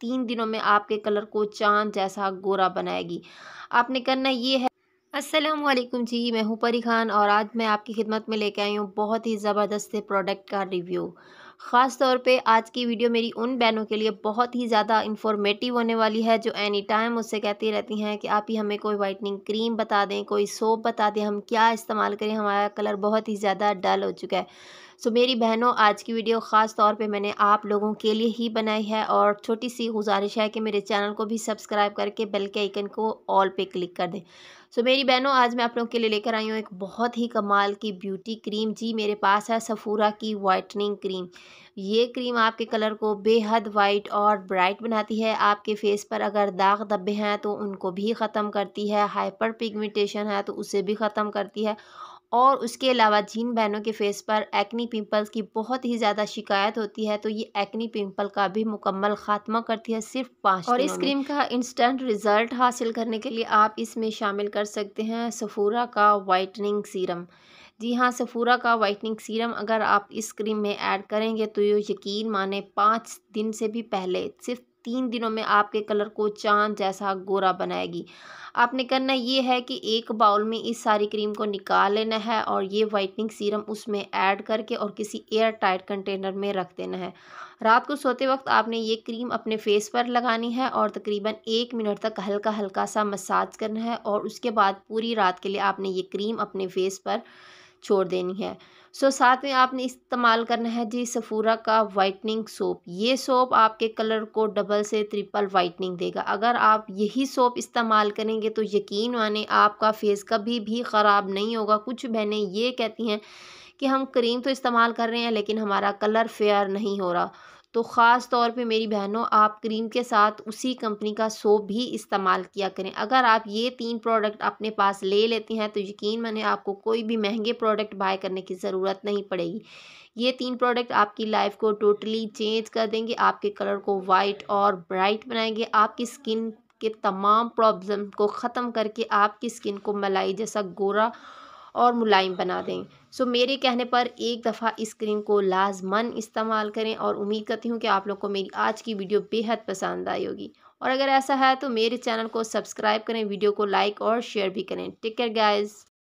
तीन दिनों में आपके कलर को चांद जैसा गोरा बनाएगी आपने करना ये है असलम जी मैं हूँ परी खान और आज मैं आपकी खिदमत में लेके आई हूँ बहुत ही ज़बरदस्त प्रोडक्ट का रिव्यू ख़ास तौर पे आज की वीडियो मेरी उन बहनों के लिए बहुत ही ज़्यादा इन्फॉर्मेटिव होने वाली है जो एनी टाइम मुझसे कहती रहती हैं कि आप ही हमें कोई वाइटनिंग क्रीम बता दें कोई सोप बता दें हम क्या इस्तेमाल करें हमारा कलर बहुत ही ज़्यादा डल हो चुका है सो so, मेरी बहनों आज की वीडियो ख़ास तौर पे मैंने आप लोगों के लिए ही बनाई है और छोटी सी गुजारिश है कि मेरे चैनल को भी सब्सक्राइब करके बेल के आइकन को ऑल पे क्लिक कर दें सो so, मेरी बहनों आज मैं आप लोगों के लिए लेकर आई हूँ एक बहुत ही कमाल की ब्यूटी क्रीम जी मेरे पास है सफूरा की वाइटनिंग क्रीम ये क्रीम आपके कलर को बेहद वाइट और ब्राइट बनाती है आपके फेस पर अगर दाग धब्बे हैं तो उनको भी ख़त्म करती है हाइपर पिगमेंटेशन है तो उसे भी ख़त्म करती है और उसके अलावा जिन बहनों के फेस पर एक्नी पिंपल्स की बहुत ही ज़्यादा शिकायत होती है तो ये एक्नी पिंपल का भी मुकम्मल खात्मा करती है सिर्फ पाँच और इस क्रीम का इंस्टेंट रिज़ल्ट हासिल करने के लिए आप इसमें शामिल कर सकते हैं सफूरा का वाइटनिंग सीरम जी हाँ सफूरा का वाइटनिंग सीरम अगर आप इस क्रीम में ऐड करेंगे तो ये यकीन माने पाँच दिन से भी पहले सिर्फ तीन दिनों में आपके कलर को चांद जैसा गोरा बनाएगी आपने करना ये है कि एक बाउल में इस सारी क्रीम को निकाल लेना है और ये वाइटनिंग सीरम उसमें ऐड करके और किसी एयर टाइट कंटेनर में रख देना है रात को सोते वक्त आपने ये क्रीम अपने फेस पर लगानी है और तकरीबन एक मिनट तक हल्का हल्का सा मसाज करना है और उसके बाद पूरी रात के लिए आपने ये क्रीम अपने फेस पर छोड़ देनी है सो साथ में आपने इस्तेमाल करना है जी सफूरा का वाइटनिंग सोप ये सोप आपके कलर को डबल से ट्रिपल वाइटनिंग देगा अगर आप यही सोप इस्तेमाल करेंगे तो यकीन माने आपका फेस कभी भी ख़राब नहीं होगा कुछ बहनें ये कहती हैं कि हम क्रीम तो इस्तेमाल कर रहे हैं लेकिन हमारा कलर फेयर नहीं हो रहा तो ख़ास तौर पे मेरी बहनों आप क्रीम के साथ उसी कंपनी का सोप भी इस्तेमाल किया करें अगर आप ये तीन प्रोडक्ट अपने पास ले लेती हैं तो यकीन मैंने आपको कोई भी महंगे प्रोडक्ट बाय करने की ज़रूरत नहीं पड़ेगी ये तीन प्रोडक्ट आपकी लाइफ को टोटली चेंज कर देंगे आपके कलर को वाइट और ब्राइट बनाएंगे आपकी स्किन के तमाम प्रॉब्लम को ख़त्म करके आपकी स्किन को मलाई जैसा गोरा और मुलायम बना दें सो मेरे कहने पर एक दफ़ा इस क्रीम को लाजमन इस्तेमाल करें और उम्मीद करती हूँ कि आप लोग को मेरी आज की वीडियो बेहद पसंद आई होगी और अगर ऐसा है तो मेरे चैनल को सब्सक्राइब करें वीडियो को लाइक और शेयर भी करें टेक केयर गाइज़